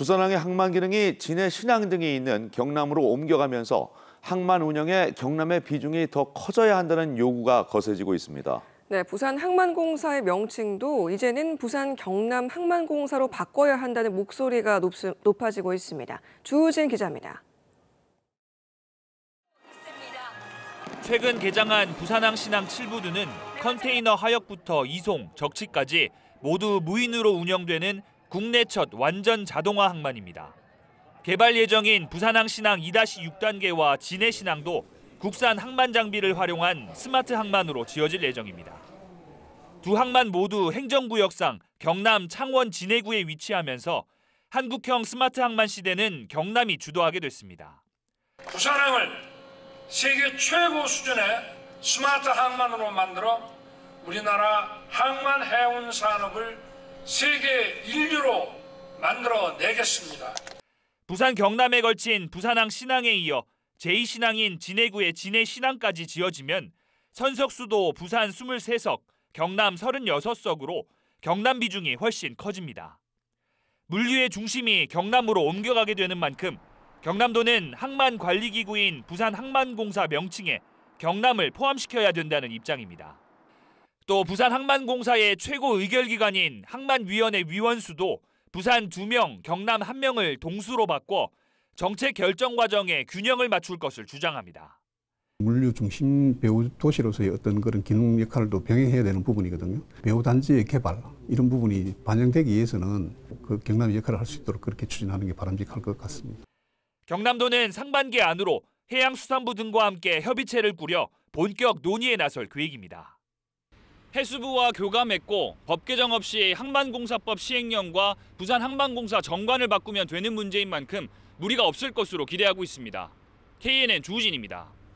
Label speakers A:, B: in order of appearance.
A: 부산항의 항만 기능이 진해 신항 등이 있는 경남으로 옮겨가면서 항만 운영에 경남의 비중이 더 커져야 한다는 요구가 거세지고 있습니다. 네, 부산 항만공사의 명칭도 이제는 부산 경남 항만공사로 바꿔야 한다는 목소리가 높, 높아지고 있습니다. 주우진 기자입니다. 최근 개장한 부산항 신항 7부두는 컨테이너 하역부터 이송, 적치까지 모두 무인으로 운영되는 국내 첫 완전 자동화 항만입니다. 개발 예정인 부산항 신항 2-6단계와 진해 신항도 국산 항만 장비를 활용한 스마트 항만으로 지어질 예정입니다. 두 항만 모두 행정구역상 경남 창원 진해구에 위치하면서 한국형 스마트 항만 시대는 경남이 주도하게 됐습니다. 부산항을 세계 최고 수준의 스마트 항만으로 만들어 우리나라 항만 해운 산업을 세계 인류로 만들어내겠습니다. 부산 경남에 걸친 부산항 신항에 이어 제2신항인 진해구의 진해신항까지 지어지면 선석 수도 부산 23석, 경남 36석으로 경남 비중이 훨씬 커집니다. 물류의 중심이 경남으로 옮겨가게 되는 만큼 경남도는 항만관리기구인 부산항만공사 명칭에 경남을 포함시켜야 된다는 입장입니다. 또 부산 항만공사의 최고 의결기관인 항만위원회 위원수도 부산 2명, 경남 1명을 동수로 바꿔 정책 결정 과정에 균형을 맞출 것을 주장합니다. 물류 중심 배후 도시로서의 어떤 그런 기능 역할도 병행해야 되는 부분이거든요. 배후 단지의 개발 이런 부분이 반영되기 위해서는 그 경남의 역할을 할 수 있도록 그렇게 추진하는 게 바람직할 것 같습니다. 경남도는 상반기 안으로 해양수산부 등과 함께 협의체를 꾸려 본격 논의에 나설 계획입니다. 해수부와 교감했고 법 개정 없이 항만공사법 시행령과 부산항만공사 정관을 바꾸면 되는 문제인 만큼 무리가 없을 것으로 기대하고 있습니다. KNN 주우진입니다.